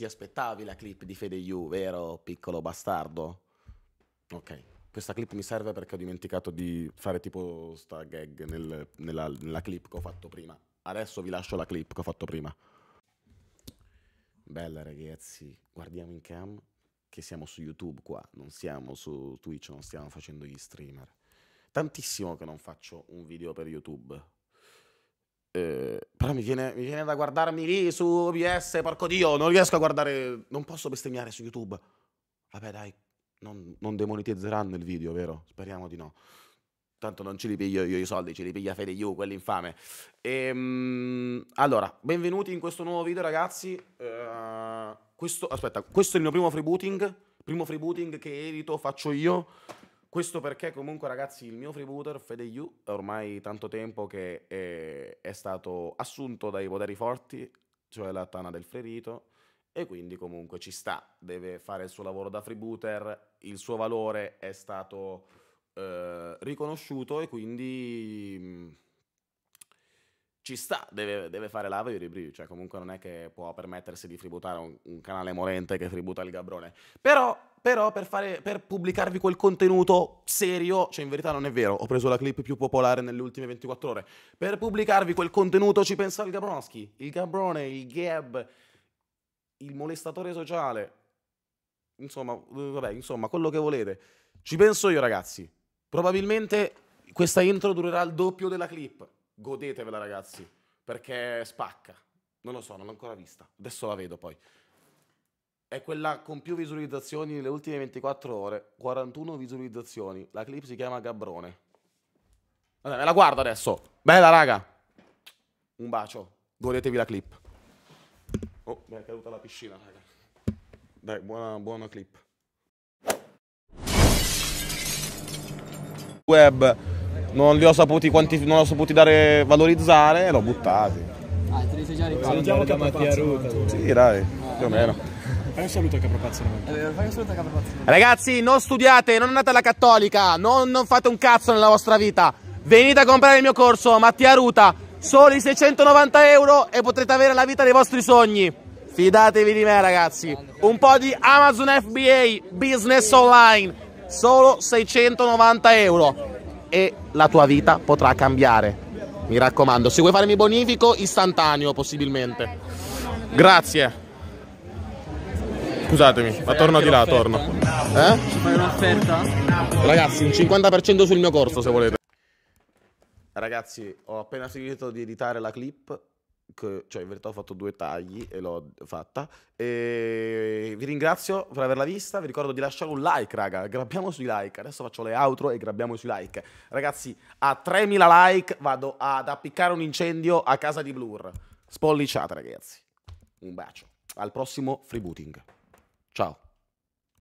Ti aspettavi la clip di Fede You, vero piccolo bastardo? Ok. Questa clip mi serve perché ho dimenticato di fare tipo sta gag nel, nella, nella clip che ho fatto prima. Adesso vi lascio la clip che ho fatto prima. Bella ragazzi, guardiamo in cam che siamo su YouTube qua, non siamo su Twitch, non stiamo facendo gli streamer. Tantissimo che non faccio un video per YouTube. Eh, però mi viene, mi viene da guardarmi lì su OBS, porco Dio, non riesco a guardare, non posso bestemmiare su YouTube. Vabbè dai, non, non demonetizzeranno il video, vero? Speriamo di no. Tanto non ce li piglio io i soldi, ce li piglia Fede You, quell'infame. Ehm, allora, benvenuti in questo nuovo video ragazzi. Uh, questo, aspetta, questo è il mio primo freebooting, primo freebooting che edito faccio io. Questo perché comunque ragazzi il mio freebooter FedEU è ormai tanto tempo che è, eh, è stato assunto dai poteri forti, cioè la tana del Frerito, e quindi comunque ci sta, deve fare il suo lavoro da freebooter, il suo valore è stato eh, riconosciuto e quindi mh, mm, ci sta, deve, deve fare lava e ribrivi, cioè comunque non è che può permettersi di freebootare un, un canale morente che freebuta il Gabrone, però però per, fare, per, pubblicarvi quel contenuto serio, cioè in verità non è vero, ho preso la clip più popolare nelle ultime 24 ore, per pubblicarvi quel contenuto ci pensa il Gabronski, il Gabrone, il Gab, il molestatore sociale, insomma, eh, vabbè, insomma, quello che volete. Ci penso io ragazzi, probabilmente questa intro durerà il doppio della clip, godetevela ragazzi, perché spacca, non lo so, non l'ho ancora vista, adesso la vedo poi. È quella con più visualizzazioni nelle ultime 24 ore. 41 visualizzazioni. La clip si chiama Gabrone. Vabbè, me la guardo adesso. Bella, raga. Un bacio. Godetevi la clip. Oh, mi è caduta la piscina, raga. Dai, buona, buona clip. Web, non li ho saputi, quanti, non ho saputi dare, valorizzare e l'ho buttati. Ah, te li sei già ricordati. Salutiamo che Mattia Ruta. Sì, dai, più o meno. Fai un saluto a Capropazzo eh, Ragazzi, non studiate, non andate alla cattolica, non, non fate un cazzo nella vostra vita. Venite a comprare il mio corso, Mattia Ruta, soli 690 euro e potrete avere la vita dei vostri sogni. Fidatevi di me ragazzi. Un po' di Amazon FBA, business online, solo 690 euro e la tua vita potrà cambiare. Mi raccomando, se vuoi farmi bonifico, istantaneo possibilmente. Grazie. Scusatemi, ma torno di là, torno. Eh? Ci fai un'offerta? Ragazzi, un 50% sul mio corso se volete. Ragazzi, ho appena finito di editare la clip che, cioè in verità ho fatto due tagli e l'ho fatta. E vi ringrazio per averla vista, vi ricordo di lasciare un like, raga, grabbiamo sui like. Adesso faccio le outro e grabbiamo sui like. Ragazzi, a 3000 like vado ad appiccare un incendio a casa di Blur. Spolliciate, ragazzi. Un bacio. Al prossimo freebooting. booting. Ciao.